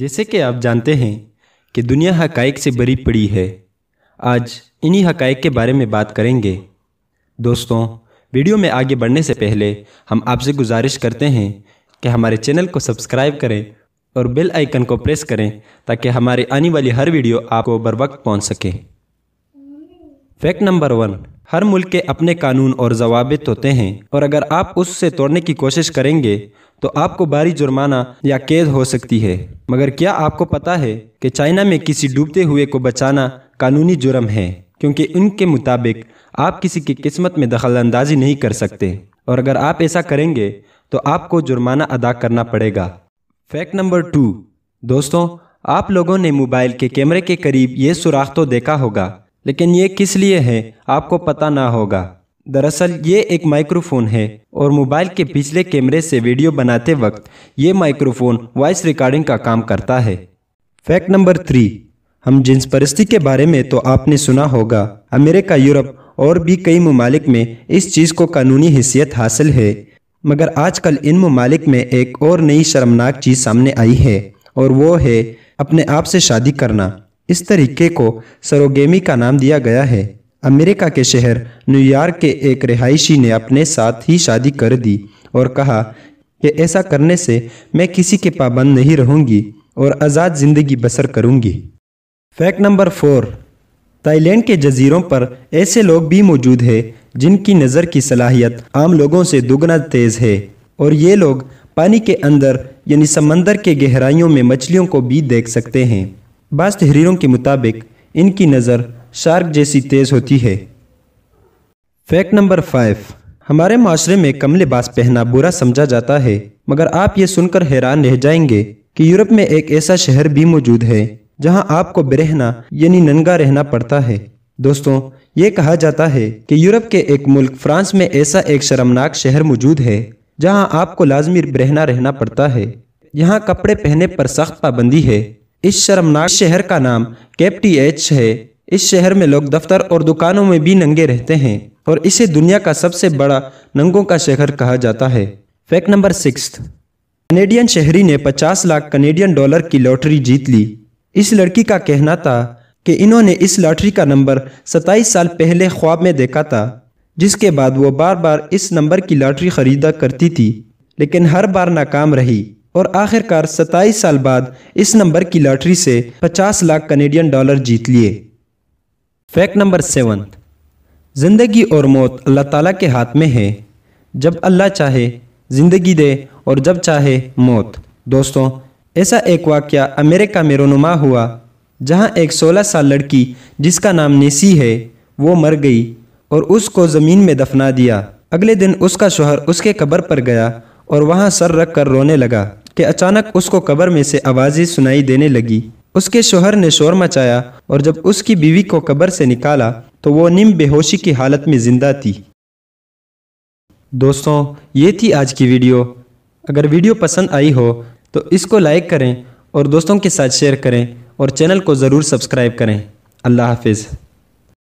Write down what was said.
जैसे कि आप जानते हैं कि दुनिया हकाइक से बड़ी पड़ी है आज इन्हीं हकाइक के बारे में बात करेंगे दोस्तों वीडियो में आगे बढ़ने से पहले हम आपसे गुजारिश करते हैं कि हमारे चैनल को सब्सक्राइब करें और बेल आइकन को प्रेस करें ताकि हमारे आने वाली हर वीडियो आपको बर वक्त पहुँच सके फैक्ट नंबर वन हर मुल्क के अपने कानून और जवाबित होते हैं और अगर आप उससे तोड़ने की कोशिश करेंगे तो आपको भारी जुर्माना या कैद हो सकती है मगर क्या आपको पता है कि चाइना में किसी डूबते हुए को बचाना कानूनी जुर्म है क्योंकि उनके मुताबिक आप किसी की किस्मत में दखल अंदाजी नहीं कर सकते और अगर आप ऐसा करेंगे तो आपको जुर्माना अदा करना पड़ेगा फैक्ट नंबर टू दोस्तों आप लोगों ने मोबाइल के कैमरे के करीब ये सुराख तो देखा होगा लेकिन ये किस लिए है आपको पता ना होगा दरअसल ये एक माइक्रोफोन है और मोबाइल के पिछले कैमरे से वीडियो बनाते वक्त ये माइक्रोफोन वॉइस रिकॉर्डिंग का काम करता है फैक्ट नंबर थ्री हम जिन्स परिस्थिति के बारे में तो आपने सुना होगा अमेरिका यूरोप और भी कई ममालिक में इस चीज़ को कानूनी हैसियत हासिल है मगर आजकल इन ममालिक में एक और नई शर्मनाक चीज़ सामने आई है और वो है अपने आप से शादी करना इस तरीके को सरोगेमी का नाम दिया गया है अमेरिका के शहर न्यूयॉर्क के एक रिहायशी ने अपने साथ ही शादी कर दी और कहा कि ऐसा करने से मैं किसी के पाबंद नहीं रहूंगी और आज़ाद ज़िंदगी बसर करूंगी फैक्ट नंबर फोर थाईलैंड के जजीरों पर ऐसे लोग भी मौजूद हैं जिनकी नज़र की सलाहियत आम लोगों से दुगना तेज़ है और ये लोग पानी के अंदर यानी समंदर के गहराइयों में मछलियों को भी देख सकते हैं बाज तहरीरों के मुताबिक इनकी नज़र शार्क जैसी तेज़ होती है फैक्ट नंबर फाइव हमारे माशरे में कम लिबास पहनना बुरा समझा जाता है मगर आप ये सुनकर हैरान रह जाएंगे कि यूरोप में एक ऐसा शहर भी मौजूद है जहां आपको बेरहना यानी नंगा रहना पड़ता है दोस्तों ये कहा जाता है कि यूरोप के एक मुल्क फ्रांस में ऐसा एक शर्मनाक शहर मौजूद है जहां आपको लाजमी बरहना रहना पड़ता है यहाँ कपड़े पहने पर सख्त पाबंदी है इस शर्मनाक शहर का नाम कैप्टी एच है इस शहर में लोग दफ्तर और दुकानों में भी नंगे रहते हैं और इसे दुनिया का सबसे बड़ा नंगों का शहर कहा जाता है फैक्ट नंबर सिक्स कनेडियन शहरी ने 50 लाख कनेडियन डॉलर की लॉटरी जीत ली इस लड़की का कहना था कि इन्होंने इस लॉटरी का नंबर 27 साल पहले ख्वाब में देखा था जिसके बाद वो बार बार इस नंबर की लॉटरी खरीदा करती थी लेकिन हर बार नाकाम रही और आखिरकार 27 साल बाद इस नंबर की लॉटरी से 50 लाख कनेडियन डॉलर जीत लिए फैक्ट नंबर सेवन ज़िंदगी और मौत अल्लाह ताला के हाथ में है जब अल्लाह चाहे ज़िंदगी दे और जब चाहे मौत दोस्तों ऐसा एक वाक्य अमेरिका में रोनुमा हुआ जहां एक 16 साल लड़की जिसका नाम नेसी है वो मर गई और उसको ज़मीन में दफना दिया अगले दिन उसका शोहर उसके कब्र पर गया और वहां सर रख कर रोने लगा कि अचानक उसको कब्र में से आवाज़ें सुनाई देने लगी उसके शोहर ने शोर मचाया और जब उसकी बीवी को कब्र से निकाला तो वो निम बेहोशी की हालत में ज़िंदा थी दोस्तों ये थी आज की वीडियो अगर वीडियो पसंद आई हो तो इसको लाइक करें और दोस्तों के साथ शेयर करें और चैनल को ज़रूर सब्सक्राइब करें अल्लाह हाफिज़